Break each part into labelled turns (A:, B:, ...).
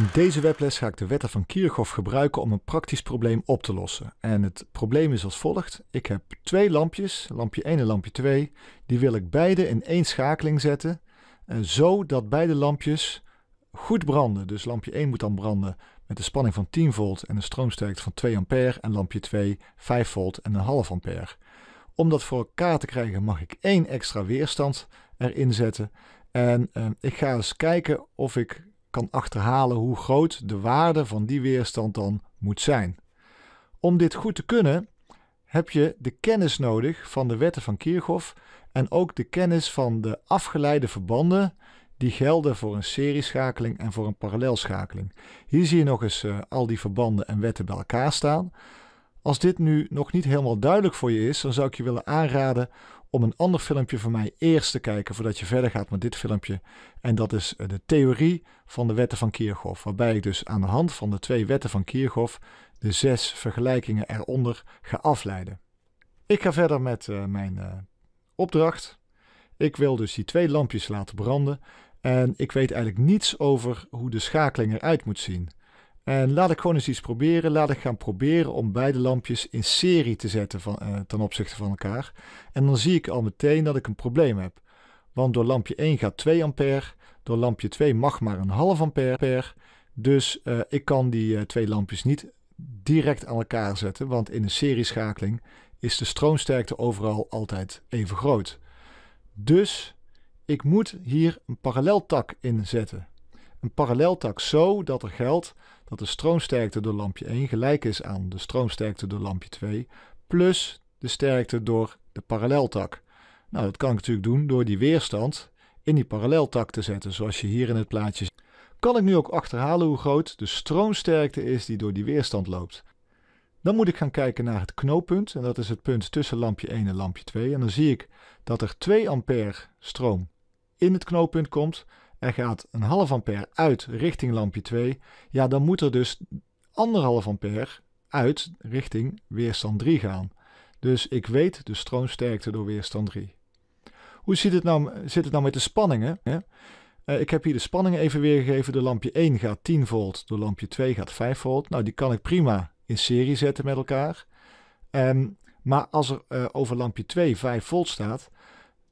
A: In deze webles ga ik de wetten van Kirchhoff gebruiken om een praktisch probleem op te lossen. En het probleem is als volgt. Ik heb twee lampjes, lampje 1 en lampje 2, die wil ik beide in één schakeling zetten, eh, zodat beide lampjes goed branden. Dus lampje 1 moet dan branden met een spanning van 10 volt en een stroomsterkte van 2 ampère en lampje 2 5 volt en een half ampère. Om dat voor elkaar te krijgen mag ik één extra weerstand erin zetten en eh, ik ga eens kijken of ik kan achterhalen hoe groot de waarde van die weerstand dan moet zijn. Om dit goed te kunnen, heb je de kennis nodig van de wetten van Kirchhoff en ook de kennis van de afgeleide verbanden die gelden voor een serieschakeling en voor een parallelschakeling. Hier zie je nog eens eh, al die verbanden en wetten bij elkaar staan. Als dit nu nog niet helemaal duidelijk voor je is, dan zou ik je willen aanraden om een ander filmpje van mij eerst te kijken voordat je verder gaat met dit filmpje. En dat is eh, de theorie van de wetten van Kirchhoff, waarbij ik dus aan de hand van de twee wetten van Kirchhoff de zes vergelijkingen eronder ga afleiden. Ik ga verder met eh, mijn eh, opdracht. Ik wil dus die twee lampjes laten branden en ik weet eigenlijk niets over hoe de schakeling eruit moet zien. En laat ik gewoon eens iets proberen. Laat ik gaan proberen om beide lampjes in serie te zetten van, eh, ten opzichte van elkaar. En dan zie ik al meteen dat ik een probleem heb. Want door lampje 1 gaat 2 ampère, door lampje 2 mag maar een half ampère. Dus eh, ik kan die eh, twee lampjes niet direct aan elkaar zetten, want in een serieschakeling is de stroomsterkte overal altijd even groot. Dus ik moet hier een paralleltak in zetten. Een paralleltak zo dat er geldt dat de stroomsterkte door lampje 1 gelijk is aan de stroomsterkte door lampje 2 plus de sterkte door de paralleltak. Nou, dat kan ik natuurlijk doen door die weerstand in die paralleltak te zetten, zoals je hier in het plaatje ziet. Kan ik nu ook achterhalen hoe groot de stroomsterkte is die door die weerstand loopt. Dan moet ik gaan kijken naar het knooppunt en dat is het punt tussen lampje 1 en lampje 2. En dan zie ik dat er 2 ampère stroom in het knooppunt komt er gaat een half ampère uit richting lampje 2, ja, dan moet er dus anderhalf ampère uit richting weerstand 3 gaan. Dus ik weet de stroomsterkte door weerstand 3. Hoe zit het nou, zit het nou met de spanningen? Hè? Eh, ik heb hier de spanningen even weergegeven. De lampje 1 gaat 10 volt, De lampje 2 gaat 5 volt. Nou, die kan ik prima in serie zetten met elkaar. Um, maar als er uh, over lampje 2 5 volt staat,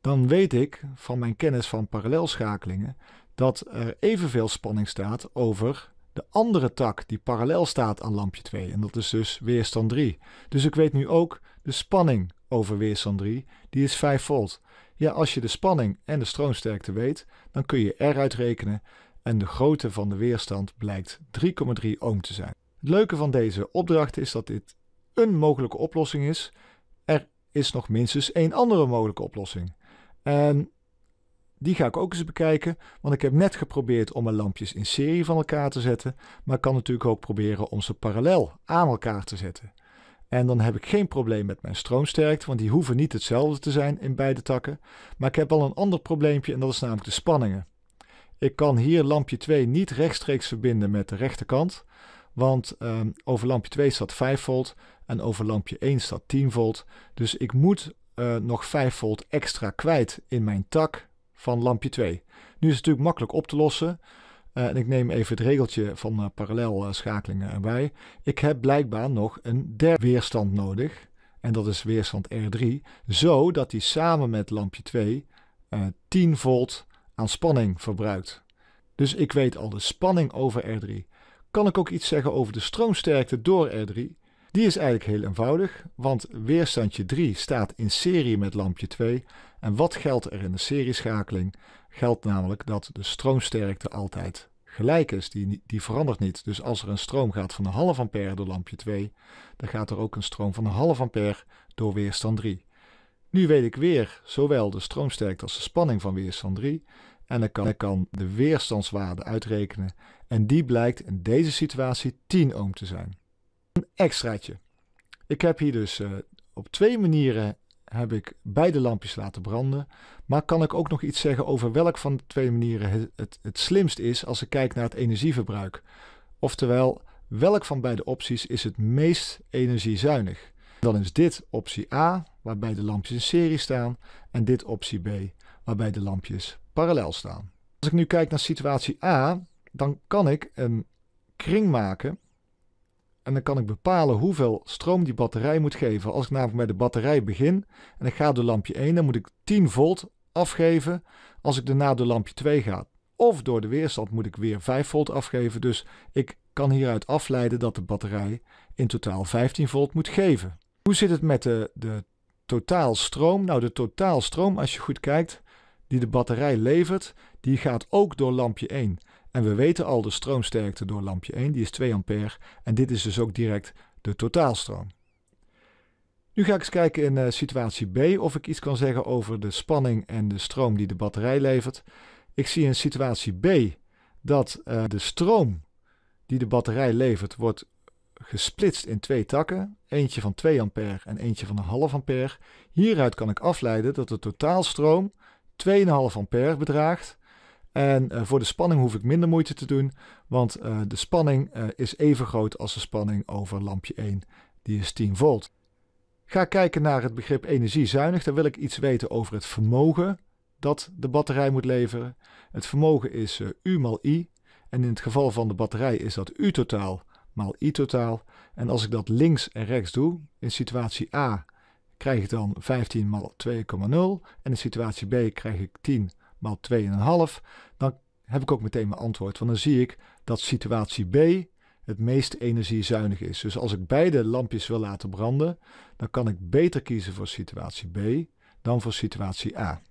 A: dan weet ik van mijn kennis van parallelschakelingen dat er evenveel spanning staat over de andere tak die parallel staat aan lampje 2. En dat is dus weerstand 3. Dus ik weet nu ook de spanning over weerstand 3, die is 5 volt. Ja, als je de spanning en de stroomsterkte weet, dan kun je R uitrekenen en de grootte van de weerstand blijkt 3,3 ohm te zijn. Het leuke van deze opdracht is dat dit een mogelijke oplossing is. Er is nog minstens één andere mogelijke oplossing. En ehm, die ga ik ook eens bekijken, want ik heb net geprobeerd om mijn lampjes in serie van elkaar te zetten, maar ik kan natuurlijk ook proberen om ze parallel aan elkaar te zetten. En dan heb ik geen probleem met mijn stroomsterkte, want die hoeven niet hetzelfde te zijn in beide takken. Maar ik heb wel een ander probleempje en dat is namelijk de spanningen. Ik kan hier lampje 2 niet rechtstreeks verbinden met de rechterkant, want ehm, over lampje 2 staat 5 volt en over lampje 1 staat 10 volt. Dus ik moet eh, nog 5 volt extra kwijt in mijn tak van lampje 2. Nu is het natuurlijk makkelijk op te lossen. Eh, en ik neem even het regeltje van uh, eh, schakelingen erbij. Ik heb blijkbaar nog een derde weerstand nodig. En dat is weerstand R3. Zodat die samen met lampje 2 10 volt aan spanning verbruikt. Dus ik weet al de spanning over R3. Kan ik ook iets zeggen over de stroomsterkte door R3? Die is eigenlijk heel eenvoudig, want weerstandje 3 staat in serie met lampje 2 en wat geldt er in de serieschakeling? Geldt namelijk dat de stroomsterkte altijd gelijk is, die, die verandert niet. Dus als er een stroom gaat van een half ampère door lampje 2, dan gaat er ook een stroom van een half ampère door weerstand 3. Nu weet ik weer zowel de stroomsterkte als de spanning van weerstand 3 en dan kan ik kan de weerstandswaarde uitrekenen en die blijkt in deze situatie 10 ohm te zijn extraatje. Ik heb hier dus eh, op twee manieren heb ik beide lampjes laten branden. Maar kan ik ook nog iets zeggen over welk van de twee manieren het, het, het slimst is als ik kijk naar het energieverbruik? Oftewel, welk van beide opties is het meest energiezuinig? Dan is dit optie A, waarbij de lampjes in serie staan, en dit optie B, waarbij de lampjes parallel staan. Als ik nu kijk naar situatie A, dan kan ik een kring maken en dan kan ik bepalen hoeveel stroom die batterij moet geven. Als ik namelijk met de batterij begin en ik ga door lampje 1, dan moet ik 10 volt afgeven als ik daarna door lampje 2 ga. Of door de weerstand moet ik weer 5 volt afgeven. Dus ik kan hieruit afleiden dat de batterij in totaal 15 volt moet geven. Hoe zit het met de, de stroom? Nou, de totaal stroom, als je goed kijkt, die de batterij levert, die gaat ook door lampje 1. En we weten al de stroomsterkte door lampje 1, die is 2 ampère. En dit is dus ook direct de totaalstroom. Nu ga ik eens kijken in eh, situatie B of ik iets kan zeggen over de spanning en de stroom die de batterij levert. Ik zie in situatie B dat eh, de stroom die de batterij levert wordt gesplitst in twee takken. Eentje van 2 ampère en eentje van een half ampère. Hieruit kan ik afleiden dat de totaalstroom 2,5 ampère bedraagt en eh, voor de spanning hoef ik minder moeite te doen, want eh, de spanning eh, is even groot als de spanning over lampje 1, die is 10 volt. Ga kijken naar het begrip energiezuinig, dan wil ik iets weten over het vermogen dat de batterij moet leveren. Het vermogen is U maal I, en in het geval van de batterij is dat U totaal maal I totaal. En als ik dat links en rechts doe, in situatie A krijg ik dan 15 maal 2,0 en in situatie B krijg ik 10 maal 2,5, dan heb ik ook meteen mijn antwoord. Want dan zie ik dat situatie B het meest energiezuinig is. Dus als ik beide lampjes wil laten branden, dan kan ik beter kiezen voor situatie B dan voor situatie A.